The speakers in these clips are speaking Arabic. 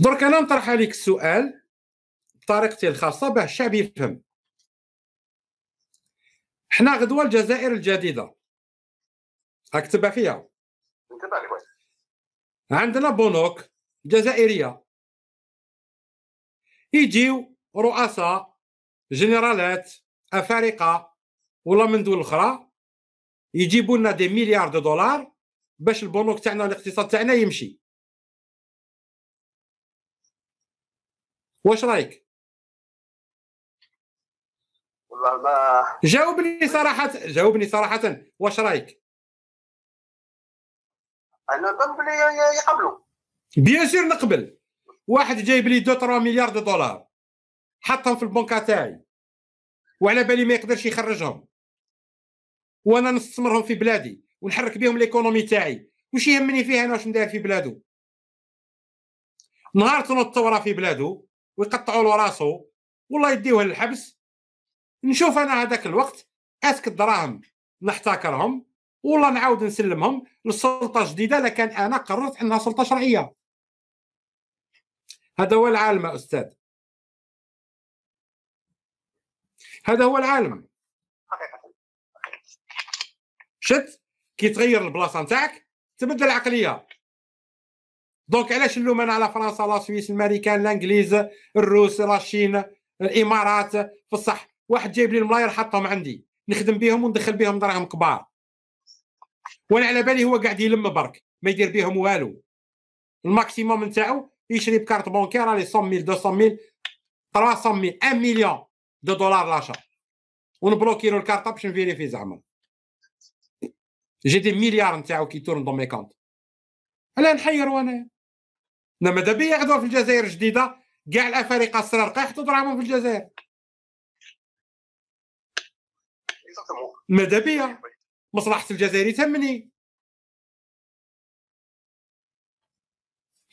درك انا نطرح عليك السؤال بطريقتي الخاصه باه الشعب يفهم حنا غدوه الجزائر الجديده اكتبها فيها عندنا بنوك جزائريه يجيو رؤساء جنرالات افارقه ولا من دول اخرى يجيبوا لنا دي مليار دولار باش البنوك تاعنا الاقتصاد تاعنا يمشي واش رايك والله ما جاوبني صراحه جاوبني صراحه واش رايك انا بلي يقبلوا بيان سير نقبل واحد جايب لي 2 3 مليار دو دولار حطهم في البنكه تاعي وعلى بالي ما يقدرش يخرجهم وانا نستثمرهم في بلادي ونحرك بهم ليكونومي تاعي واش يهمني فيها انا واش ندير في بلادو نهار تنوض الثوره في بلادو ويقطعوا له راسه والله يديوه للحبس نشوف انا هذاك الوقت اسك الدراهم نحتكرهم والله نعاود نسلمهم للسلطه الجديده لكان انا قررت انها سلطه شرعيه هذا هو العالم استاذ هذا هو العالم شت كي تغير البلاصه نتاعك تبدل العقليه دونك علاش نلوم انا على فرنسا لا سويس الماريكان الانجليز الروس لاشين الامارات في الصح واحد جايب لي الملاير حطهم عندي نخدم بهم وندخل بهم دراهم كبار وانا على بالي هو قاعد يلم برك ما يدير بهم والو الماكسيموم نتاعو يشري بكارت بونكير لي 100 ميل 200 ميل 300 ميل 1 مليون دو دولار لاشا ونبلوكي له الكارطه باش نفيريفي زعما جي دي مليار نتاعو كي تورن دون مي كونت علاه نحير وانا انما دابا ياخذوها في الجزائر الجديده كاع الافارقه السرقه يحطوا دراهمهم في الجزائر ماذا بيا مصلحه الجزائري تمني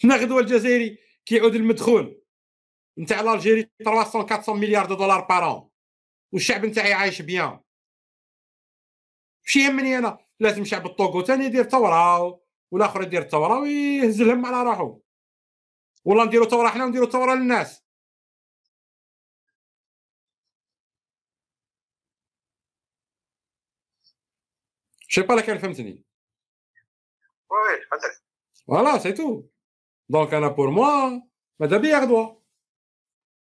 حنا غدوه الجزائري كيعود المدخول نتاع الجيري 300 400 مليار دولار بارون والشعب نتاعي عايش بيان ماشي يهمني انا لازم شعب الطوغو ثاني يدير ثوره والاخر يدير ثوره ويهز الهم على روحه والله نديروا ثوره حنا ونديروا ثوره للناس شي با لاكال فهمتني وي فهمتك فوالا سي تو دونك انا بور موا ماذا بيا غدوا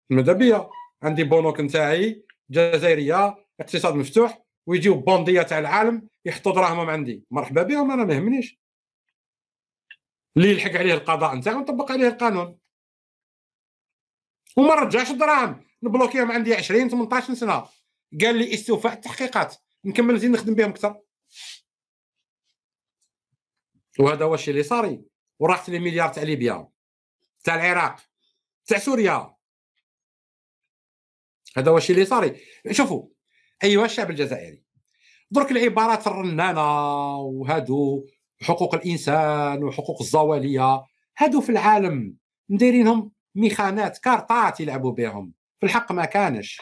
ماذا بيا عندي بونوك نتاعي جزائريه اقتصاد مفتوح ويجيو بونديه تاع العالم يحطوا دراهمهم عندي مرحبا بهم انا ما يهمنيش اللي يلحق عليه القضاء انت ونطبق عليه القانون وما رجعش الدراهم نبلوكيهم عندي 20 18 سنه قال لي استوفاء التحقيقات نكمل نزيد نخدم بهم اكثر وهذا هو الشيء اللي صاري وراحت لي مليار تاع ليبيا تاع العراق تاع سوريا هذا هو الشيء اللي صاري شوفوا ايها الشعب الجزائري درك العبارات الرنانه وهادو حقوق الانسان وحقوق الزواليه هادو في العالم مديرينهم ميخانات كارطات يلعبوا بهم في الحق ما كانش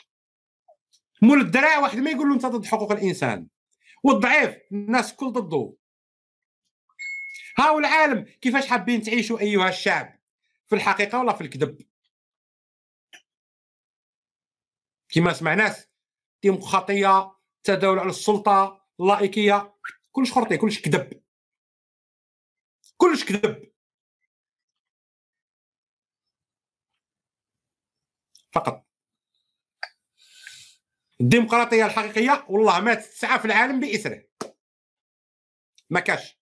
مول الدراع واحد ما يقول له انت ضد حقوق الانسان والضعيف الناس كل ضده هاو العالم كيفاش حابين تعيشوا ايها الشعب في الحقيقه ولا في الكذب كما سمعنا ديمقراطيه تداول على السلطه اللائكيه كلش خرطي كلش كذب كلش كذب فقط الديمقراطيه الحقيقيه والله مات تسعه في العالم باسره ما كاش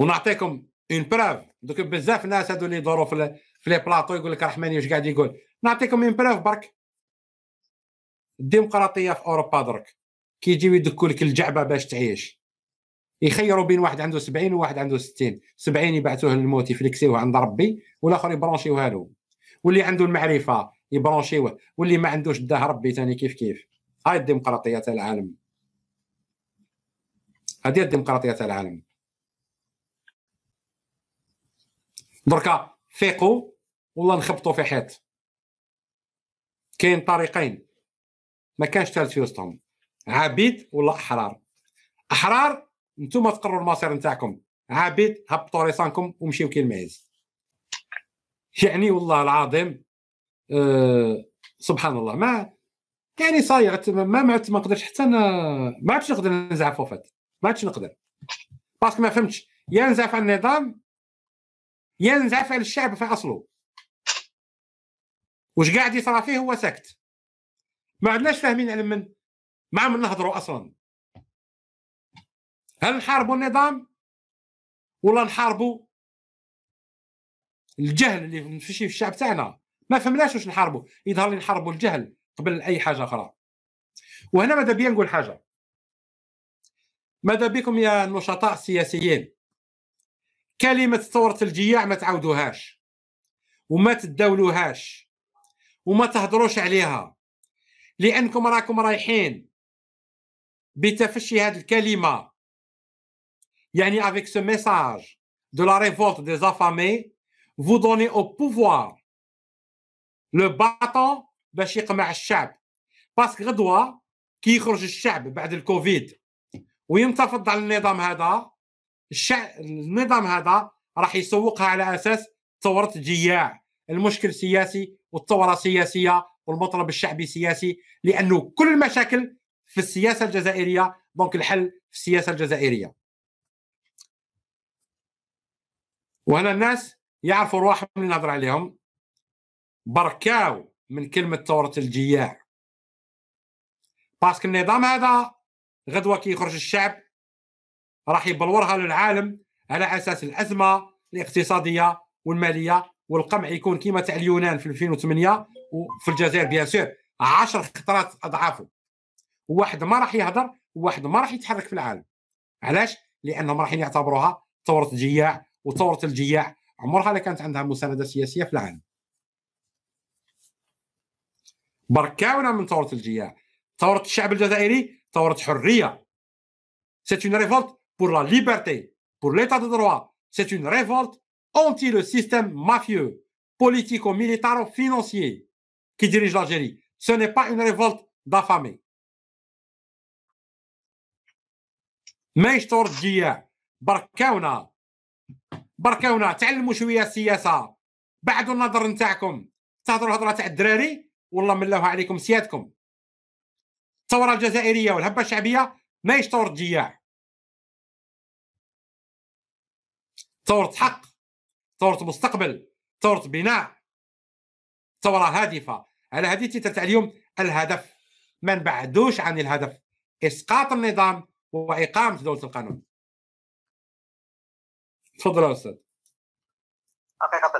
ونعطيكم اون بروف دوك بزاف ناس هادو اللي يدوروا في لي بلاطو يقول لك رحماني واش قاعد يقول نعطيكم اون بروف برك الديمقراطيه في اوروبا درك كيجيو يدكوا لك الجعبه باش تعيش يخيروا بين واحد عنده 70 وواحد عنده 60 70 يبعثوه للموت يفلكسيوه عند ربي والاخر يبرونشيوها له واللي عنده المعرفه يبرونشيوه واللي ما عندوش داه ربي ثاني كيف كيف هاي الديمقراطيه تاع العالم هذه الديمقراطيه تاع العالم دركا فيقوا والله نخبطوا في حيط كاين طريقين ما كانش ثالث في وسطهم عبيد ولا احرار احرار نتوما تقرروا المصير نتاعكم عبيد هبطوا ريسانكم ومشيو كي المعز يعني والله العظيم أه سبحان الله ما يعني صاير ما ما ما نقدرش حتى انا ما عادش نقدر نزعف وفات ما عادش نقدر باسكو ما فهمتش يا نزعف على النظام يا نزعف على الشعب في اصله واش قاعد يصرى فيه هو ساكت ما عندناش فاهمين على من ما عم نهضروا اصلا هل نحاربوا النظام ولا نحاربوا الجهل اللي في الشعب تاعنا ما فهمناش واش نحاربوا يظهر لي نحاربوا الجهل قبل اي حاجه اخرى وهنا ماذا بيا نقول حاجه ماذا بكم يا النشطاء السياسيين كلمه ثوره الجياع ما تعاودوهاش وما تداولوهاش وما تهضروش عليها لانكم راكم رايحين بتفشي هذه الكلمة يعني avec ce message de la révolte des affamés vous donnez au pouvoir le bâton باش يقمع الشعب باسكو غدوة كي يخرج الشعب بعد الكوفيد وينتفض على النظام هذا الشعب النظام هذا راح يسوقها على اساس ثوره الجياع المشكل السياسي والثوره السياسيه والمطلب الشعبي السياسي لانه كل المشاكل في السياسه الجزائريه دونك الحل في السياسه الجزائريه وهنا الناس يعرفوا رواحهم اللي نهضر عليهم بركاو من كلمه ثوره الجياع باسكو النظام هذا غدوه كي يخرج الشعب راح يبلورها للعالم على اساس الازمه الاقتصاديه والماليه والقمع يكون كيما تاع اليونان في 2008 وفي الجزائر بيان سور 10 خطرات اضعافه وواحد ما راح يهضر وواحد ما راح يتحرك في العالم علاش لانهم راحين يعتبروها ثوره جياع وثوره الجياع عمرها لا كانت عندها مسانده سياسيه في العالم بركاونا من ثوره الجياع ثوره الشعب الجزائري ثوره حريه سي اون ريفولت بور لا ليبرتي بور ليتا دو دروا سي اون ريفولت اونتي لو سيستيم مافيو بوليتيكو ميليتارو فينانسيي كي ديريج لاجيري سو ني با اون ريفولت دافامي ما يشطور الجياع بركاونا بركاونا تعلموا شويه السياسه بعدوا النظر نتاعكم تهضروا الهضره تاع الدراري والله من الله عليكم سيادكم الثوره الجزائريه والهبه الشعبيه ما يشطور الجياع ثوره حق ثوره مستقبل ثوره بناء ثوره هادفه على هذه تتبع اليوم الهدف ما نبعدوش عن الهدف اسقاط النظام واقامه دوله القانون تفضل يا استاذ حقيقه